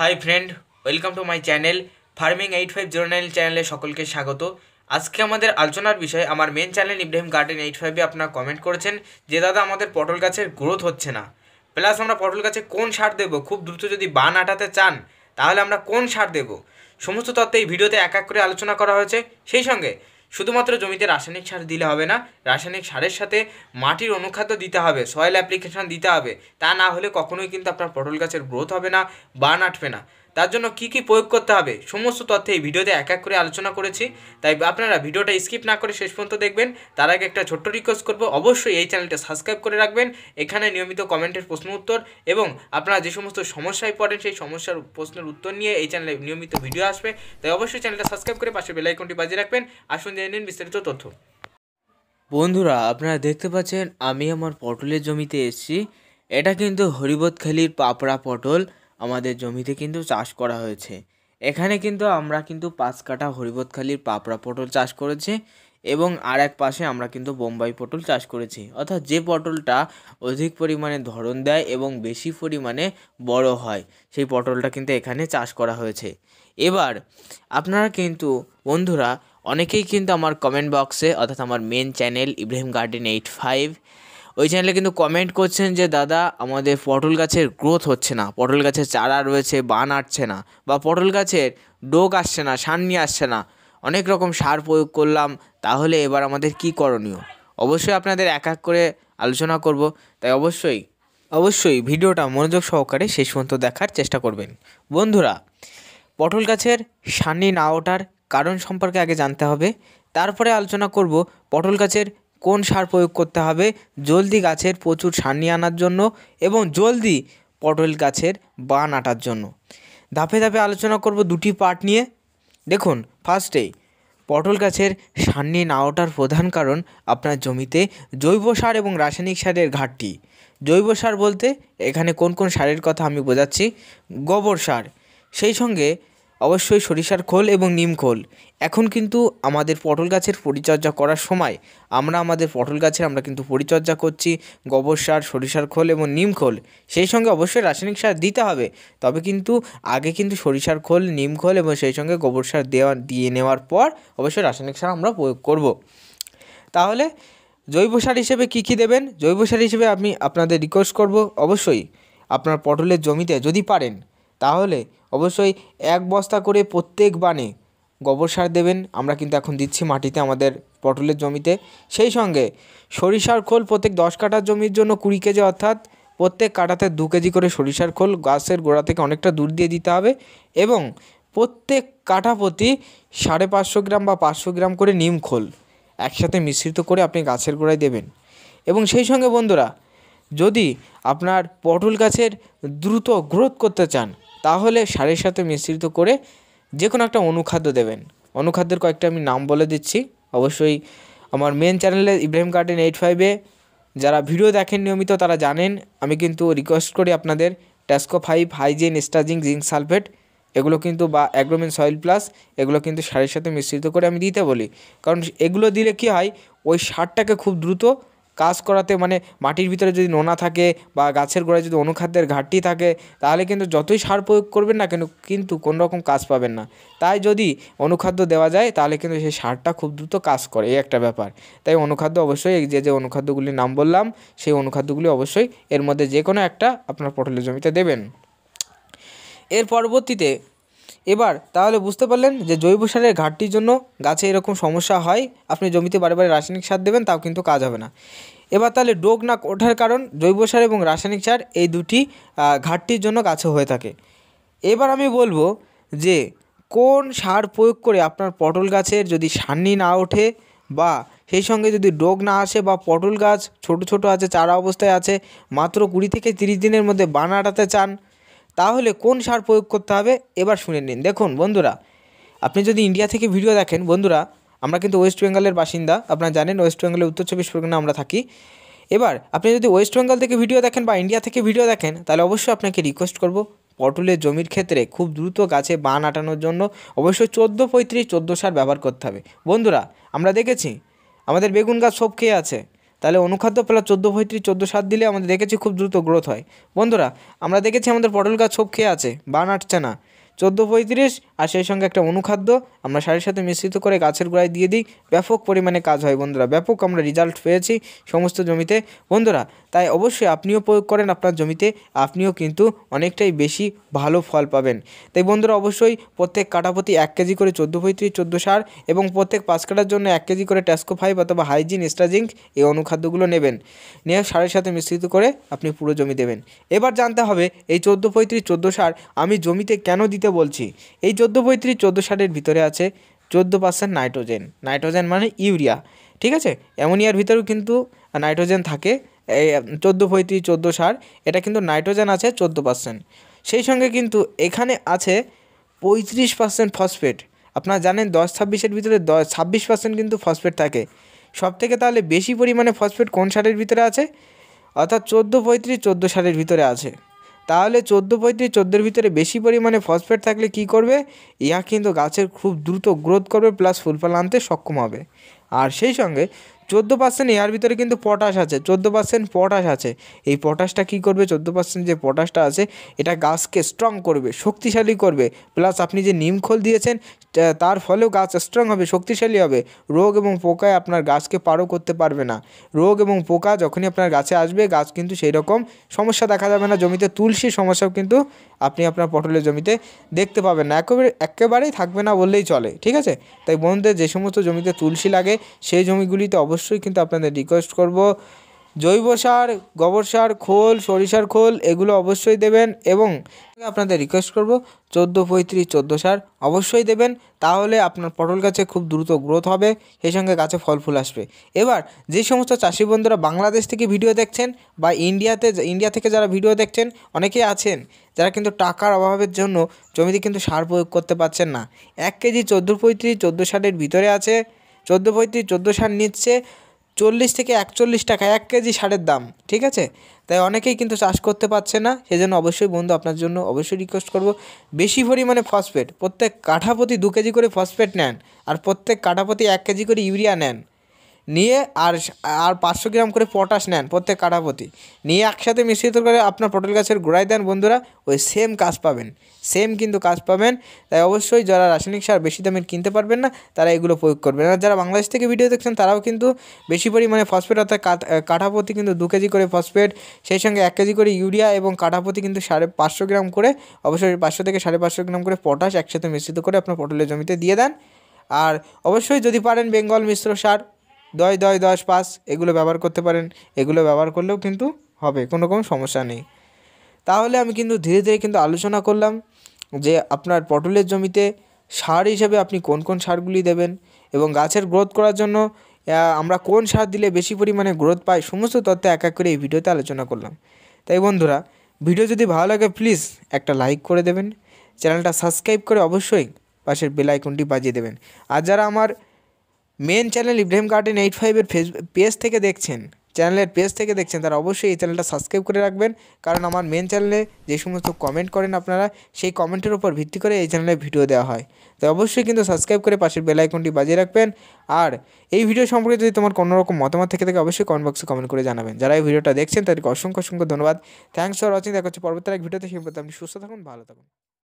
high friend welcome to my channel farming eight five zero nine চ্যানেলে সকলকে স্বাগত আজকে আমাদের আলোচনার বিষয়ে আমার main channel Ibrahim garden eight ফাইভে আপনারা কমেন্ট করেছেন যে দাদা আমাদের পটল গাছের গ্রোথ হচ্ছে না প্লাস আমরা পটল গাছে কোন সার দেবো খুব দ্রুত যদি বান আটাতে চান তাহলে আমরা কোন সার দেবো সমস্ত তত্ত্ব এই ভিডিওতে এক এক করে আলোচনা করা হয়েছে সেই সঙ্গে শুধুমাত্র জমিতে রাসায়নিক সার দিলে হবে না রাসায়নিক সারের সাথে মাটির অনুখাদ্য দিতে হবে সয়েল অ্যাপ্লিকেশান দিতে হবে তা না হলে কখনোই কিন্তু আপনার পটল গাছের গ্রোথ হবে না বান আটবে না তার জন্য কি কি প্রয়োগ করতে হবে সমস্ত তথ্য এই ভিডিওতে এক এক করে আলোচনা করেছি তাই আপনারা ভিডিওটা স্কিপ না করে শেষ পর্যন্ত দেখবেন তার আগে একটা ছোট্ট রিকোয়েস্ট করব অবশ্যই এই চ্যানেলটা সাবস্ক্রাইব করে রাখবেন এখানে নিয়মিত কমেন্টের প্রশ্ন উত্তর এবং আপনারা যে সমস্ত সমস্যায় পড়েন সেই সমস্যার প্রশ্নের উত্তর নিয়ে এই চ্যানেলে নিয়মিত ভিডিও আসবে তাই অবশ্যই চ্যানেলটা সাবস্ক্রাইব করে পাশে বেলাইকনটি বাজিয়ে রাখবেন আসুন জেনে নিন বিস্তারিত তথ্য বন্ধুরা আপনারা দেখতে পাচ্ছেন আমি আমার পটলের জমিতে এসেছি এটা কিন্তু হরিবতখালির পাপড়া পটল আমাদের জমিতে কিন্তু চাষ করা হয়েছে এখানে কিন্তু আমরা কিন্তু পাঁচ কাঠা হরিবতখালির পাপড়া পটল চাষ করেছে এবং আর এক পাশে আমরা কিন্তু বোম্বাই পটল চাষ করেছি অর্থাৎ যে পটলটা অধিক পরিমাণে ধরন দেয় এবং বেশি পরিমাণে বড় হয় সেই পটলটা কিন্তু এখানে চাষ করা হয়েছে এবার আপনারা কিন্তু বন্ধুরা অনেকেই কিন্তু আমার কমেন্ট বক্সে অর্থাৎ আমার main channel Ibrahim garden eight five ওই চ্যানেলে কিন্তু কমেন্ট করছেন যে দাদা আমাদের পটল গাছের গ্রোথ হচ্ছে না পটল গাছের চারা রয়েছে বান আটছে না বা পটল গাছের ডোক আসছে না সান্নি আসছে না অনেক রকম সার প্রয়োগ করলাম তাহলে এবার আমাদের কি করণীয় অবশ্যই আপনাদের এক এক করে আলোচনা করব তাই অবশ্যই অবশ্যই ভিডিওটা মনোযোগ সহকারে শেষ পর্যন্ত দেখার চেষ্টা করবেন বন্ধুরা পটল গাছের সানি না ওঠার কারণ সম্পর্কে আগে জানতে হবে তারপরে আলোচনা করব পটল গাছের কোন সার প্রয়োগ করতে হবে জলদি গাছের প্রচুর সার নিয়ে আনার জন্য এবং জলদি পটল গাছের বান আটার জন্য ধাপে ধাপে আলোচনা করব দুটি পার্ট নিয়ে দেখুন ফার্স্টেই পটল গাছের সার নিয়ে না ওঠার প্রধান কারণ আপনার জমিতে জৈব সার এবং রাসায়নিক সারের ঘাটতি জৈব সার বলতে এখানে কোন কোন সারের কথা আমি বোঝাচ্ছি গোবর সার সেই সঙ্গে অবশ্যই সরিষার খোল এবং নিম খোল এখন কিন্তু আমাদের পটল গাছের পরিচর্যা করার সময় আমরা আমাদের পটল গাছের আমরা কিন্তু পরিচর্যা করছি গোবর সার সরিষার খোল এবং নিম খোল সেই সঙ্গে অবশ্যই রাসায়নিক সার দিতে হবে তবে কিন্তু আগে কিন্তু সরিষার খোল নিম খোল এবং সেই সঙ্গে গোবর সার দেওয়া দিয়ে নেওয়ার পর অবশ্যই রাসায়নিক সার আমরা প্রয়োগ করব তাহলে জৈব সার হিসেবে কী কী দেবেন জৈব সার হিসেবে আমি আপনাদের রিকোয়েস্ট করব অবশ্যই আপনার পটলের জমিতে যদি পারেন তাহলে অবশ্যই এক বস্তা করে প্রত্যেক বানে গোবর সার দেবেন আমরা কিন্তু এখন দিচ্ছি মাটিতে আমাদের পটলের জমিতে সেই সঙ্গে সরিষার খোল প্রত্যেক দশ কাটার জমির জন্য কুড়ি কেজি অর্থাৎ প্রত্যেক কাটাতে দু কেজি করে সরিষার খোল গাছের গোড়া থেকে অনেকটা দূর দিয়ে দিতে হবে এবং প্রত্যেক কাঠা প্রতি সাড়ে পাঁচশো গ্রাম বা পাঁচশো গ্রাম করে নিম খোল একসাথে মিশ্রিত করে আপনি গাছের গোড়ায় দেবেন এবং সেই সঙ্গে বন্ধুরা যদি আপনার পটল গাছের দ্রুত গ্রোথ করতে চান তাহলে সারের সাথে মিশ্রিত করে যে কোনো একটা অনুখাদ্য দেবেন অনুখাদ্যের কয়েকটা আমি নাম বলে দিচ্ছি অবশ্যই আমার মেন চ্যানেলে ইব্রাহিম গার্ডেন এইট ফাইভে যারা ভিডিও দেখেন নিয়মিত তারা জানেন আমি কিন্তু রিকোয়েস্ট করি আপনাদের ট্যাস্কো ফাইভ হাইজিন স্টাজিং জিঙ্ক সালফেট এগুলো কিন্তু বা অ্যাগ্রোমেন সয়েল প্লাস এগুলো কিন্তু সারের সাথে মিশ্রিত করে আমি দিতে বলি কারণ এগুলো দিলে কি হয় ওই সারটাকে খুব দ্রুত কাজ করাতে মানে মাটির ভিতরে যদি নোনা থাকে বা গাছের গোড়ায় যদি অনুখাদ্যের ঘাটতি থাকে তাহলে কিন্তু যতই সার প্রয়োগ করবেন না কেন কিন্তু কোনো রকম কাজ পাবেন না তাই যদি অনুখাদ্য দেওয়া যায় তাহলে কিন্তু সেই সারটা খুব দ্রুত কাজ করে এই একটা ব্যাপার তাই অনুখাদ্য অবশ্যই যে যে অনুখাদ্যগুলির নাম বললাম সেই অনুখাদ্যগুলি অবশ্যই এর মধ্যে যে কোনো একটা আপনার পটলের জমিতে দেবেন এর পরবর্তীতে এবার তাহলে বুঝতে পারলেন যে জৈব সারের ঘাটতির জন্য গাছে এরকম সমস্যা হয় আপনি জমিতে বারে বারে রাসায়নিক সার দেবেন তাও কিন্তু কাজ হবে না এবার তাহলে ডোগ না ওঠার কারণ জৈব সার এবং রাসায়নিক সার এই দুটি ঘাটতির জন্য গাছে হয়ে থাকে এবার আমি বলবো যে কোন সার প্রয়োগ করে আপনার পটল গাছের যদি সান্নি না ওঠে বা সেই সঙ্গে যদি ডোগ না আসে বা পটল গাছ ছোট ছোট আছে চারা অবস্থায় আছে মাত্র কুড়ি থেকে তিরিশ দিনের মধ্যে বানাটাতে চান তাহলে কোন সার প্রয়োগ করতে হবে এবার শুনে নিন দেখুন বন্ধুরা আপনি যদি ইন্ডিয়া থেকে ভিডিও দেখেন বন্ধুরা আমরা কিন্তু ওয়েস্ট বেঙ্গলের বাসিন্দা আপনারা জানেন ওয়েস্ট বেঙ্গলের উত্তর চব্বিশ পরগনা আমরা থাকি এবার আপনি যদি ওয়েস্ট বেঙ্গল থেকে ভিডিও দেখেন বা ইন্ডিয়া থেকে ভিডিও দেখেন তাহলে অবশ্যই আপনাকে রিকোয়েস্ট করব পটলের জমির ক্ষেত্রে খুব দ্রুত গাছে বান আটানোর জন্য অবশ্যই চোদ্দো পঁয়ত্রিশ চোদ্দো সার ব্যবহার করতে হবে বন্ধুরা আমরা দেখেছি আমাদের বেগুন গাছ সব খেয়ে আছে তাহলে অনুখাদ্য প্লাস চোদ্দো পঁয়ত্রিশ চোদ্দো সাত দিলে আমাদের দেখেছি খুব দ্রুত গ্রোথ হয় বন্ধুরা আমরা দেখেছি আমাদের পটল গাছ ছোপ খেয়ে আছে বান আটছে না চোদ্দো পঁয়ত্রিশ আর সেই সঙ্গে একটা অনুখাদ্য আমরা সারের সাথে মিশ্রিত করে গাছের গোড়ায় দিয়ে দিই ব্যাপক পরিমাণে কাজ হয় বন্ধুরা ব্যাপক আমরা রেজাল্ট পেয়েছি সমস্ত জমিতে বন্ধুরা তাই অবশ্যই আপনিও প্রয়োগ করেন আপনার জমিতে আপনিও কিন্তু অনেকটাই বেশি ভালো ফল পাবেন তাই বন্ধুরা অবশ্যই প্রত্যেক কাটাপতি এক কেজি করে চোদ্দো পঁয়ত্রিশ চোদ্দো সার এবং প্রত্যেক পাঁচ কাটার জন্য এক কেজি করে ট্যাস্কো ফাইভ অথবা হাইজিন স্ট্রাজিঙ্ক এই অনুখাদ্যগুলো নেবেন নিয়ে সারের সাথে মিশ্রিত করে আপনি পুরো জমি দেবেন এবার জানতে হবে এই চোদ্দো পঁয়ত্রিশ চোদ্দো সার আমি জমিতে কেন দিতে বলছি এই চোদ্দো পঁয়ত্রিশ চোদ্দো সারের ভিতরে আছে চোদ্দো পার্সেন্ট নাইট্রোজেন নাইট্রোজেন মানে ইউরিয়া ঠিক আছে অ্যামোনিয়ার ভিতরেও কিন্তু নাইট্রোজেন থাকে চোদ্দো পঁয়ত্রিশ চোদ্দো সার এটা কিন্তু নাইট্রোজেন আছে চোদ্দো পার্সেন্ট সেই সঙ্গে কিন্তু এখানে আছে পঁয়ত্রিশ পার্সেন্ট ফসফেট আপনারা জানেন দশ ছাব্বিশের ভিতরে দশ ছাব্বিশ পার্সেন্ট কিন্তু ফসফেট থাকে সব থেকে তাহলে বেশি পরিমাণে ফসফেট কোন সারের ভিতরে আছে অর্থাৎ চোদ্দো পঁয়ত্রিশ চোদ্দো সারের ভিতরে আছে তাহলে চোদ্দো পঁয়ত্রিশ চোদ্দোর ভিতরে বেশি পরিমাণে ফসফেট থাকলে কি করবে ইহা কিন্তু গাছের খুব দ্রুত গ্রোথ করবে প্লাস ফুল ফল আনতে সক্ষম হবে আর সেই সঙ্গে চোদ্দো পার্সেন্ট এয়ার ভিতরে কিন্তু পটাশ আছে চোদ্দো পার্সেন্ট পটাশ আছে এই পটাশটা কি করবে চোদ্দো পার্সেন্ট যে পটাশটা আছে এটা গাছকে স্ট্রং করবে শক্তিশালী করবে প্লাস আপনি যে নিম খোল দিয়েছেন তার ফলেও গাছ স্ট্রং হবে শক্তিশালী হবে রোগ এবং পোকায় আপনার গাছকে পারও করতে পারবে না রোগ এবং পোকা যখনই আপনার গাছে আসবে গাছ কিন্তু সেই রকম সমস্যা দেখা যাবে না জমিতে তুলসীর সমস্যাও কিন্তু আপনি আপনার পটলের জমিতে দেখতে পাবেন না একেবারে একেবারেই থাকবে না বললেই চলে ঠিক আছে তাই বন্ধুদের যে সমস্ত জমিতে তুলসী লাগে সেই জমিগুলিতে অবশ্যই কিন্তু আপনাদের রিকোয়েস্ট করব জৈব সার গোবর সার খোল সরিষার খোল এগুলো অবশ্যই দেবেন এবং আপনাদের রিকোয়েস্ট করব চোদ্দো পঁয়ত্রিশ চোদ্দো সার অবশ্যই দেবেন তাহলে আপনার পটল গাছে খুব দ্রুত গ্রোথ হবে সেই সঙ্গে গাছে ফল ফুল আসবে এবার যে সমস্ত চাষি বন্ধুরা বাংলাদেশ থেকে ভিডিও দেখছেন বা ইন্ডিয়াতে ইন্ডিয়া থেকে যারা ভিডিও দেখছেন অনেকেই আছেন যারা কিন্তু টাকার অভাবের জন্য জমিতে কিন্তু সার প্রয়োগ করতে পারছেন না এক কেজি চোদ্দো পঁয়ত্রিশ চোদ্দো সারের ভিতরে আছে চোদ্দো পঁয়ত্রিশ চোদ্দো সার নিচ্ছে চল্লিশ থেকে একচল্লিশ টাকা এক কেজি সারের দাম ঠিক আছে তাই অনেকেই কিন্তু চাষ করতে পারছে না সেজন্য অবশ্যই বন্ধু আপনার জন্য অবশ্যই রিকোয়েস্ট করব বেশি পরিমাণে ফসফেট প্রত্যেক কাঠাপ্রতি দু কেজি করে ফসফেট নেন আর প্রত্যেক কাঠাপ্রতি এক কেজি করে ইউরিয়া নেন নিয়ে আর আর পাঁচশো গ্রাম করে পটাশ নেন প্রত্যেক কাঠাপতি নিয়ে একসাথে মিশ্রিত করে আপনার পটল গাছের গোড়ায় দেন বন্ধুরা ওই সেম কাজ পাবেন সেম কিন্তু কাজ পাবেন তাই অবশ্যই যারা রাসায়নিক সার বেশি দামের কিনতে পারবেন না তারা এগুলো প্রয়োগ করবেন আর যারা বাংলাদেশ থেকে ভিডিও দেখছেন তারাও কিন্তু বেশি পরিমাণে ফসফেট অর্থাৎ কাঠাপতি কিন্তু দু কেজি করে ফসফেট সেই সঙ্গে এক কেজি করে ইউরিয়া এবং কাঠাপতি কিন্তু সাড়ে পাঁচশো গ্রাম করে অবশ্যই পাঁচশো থেকে সাড়ে পাঁচশো গ্রাম করে পটাশ একসাথে মিশ্রিত করে আপনার পটলের জমিতে দিয়ে দেন আর অবশ্যই যদি পারেন বেঙ্গল মিশ্র সার দশ দশ দশ পাঁচ এগুলো ব্যবহার করতে পারেন এগুলো ব্যবহার করলেও কিন্তু হবে কোনো রকম সমস্যা নেই তাহলে আমি কিন্তু ধীরে ধীরে কিন্তু আলোচনা করলাম যে আপনার পটলের জমিতে সার হিসেবে আপনি কোন কোন সারগুলি দেবেন এবং গাছের গ্রোথ করার জন্য আমরা কোন সার দিলে বেশি পরিমাণে গ্রোথ পাই সমস্ত তথ্য এক এক করে এই ভিডিওতে আলোচনা করলাম তাই বন্ধুরা ভিডিও যদি ভালো লাগে প্লিজ একটা লাইক করে দেবেন চ্যানেলটা সাবস্ক্রাইব করে অবশ্যই পাশের বেলাইকনটি বাজিয়ে দেবেন আর যারা আমার main channel Ibrahim garden eight ফাইভের ফেস পেজ থেকে দেখছেন চ্যানেলের পেজ থেকে দেখছেন তারা অবশ্যই এই চ্যানেলটা সাবস্ক্রাইব করে রাখবেন কারণ আমার মেন চ্যানেলে যে সমস্ত কমেন্ট করেন আপনারা সেই কমেন্টের উপর ভিত্তি করে এই চ্যানেলে ভিডিও দেওয়া হয় তো অবশ্যই কিন্তু সাবস্ক্রাইব করে পাশের বেলাইকনটি বাজিয়ে রাখবেন আর এই ভিডিও সম্পর্কে যদি তোমার কোনোরকম মতামত থেকে থাকে অবশ্যই কমেন্ট বক্সে কমেন্ট করে জানাবেন যারা এই ভিডিওটা দেখছেন তাদেরকে অসংখ্য অসংখ্য ধন্যবাদ থ্যাংকস ফর ওয়াচিং দেখা হচ্ছে পরবর্তী এক ভিডিওতে সেই পর্যন্ত আপনি সুস্থ থাকুন ভালো থাকুন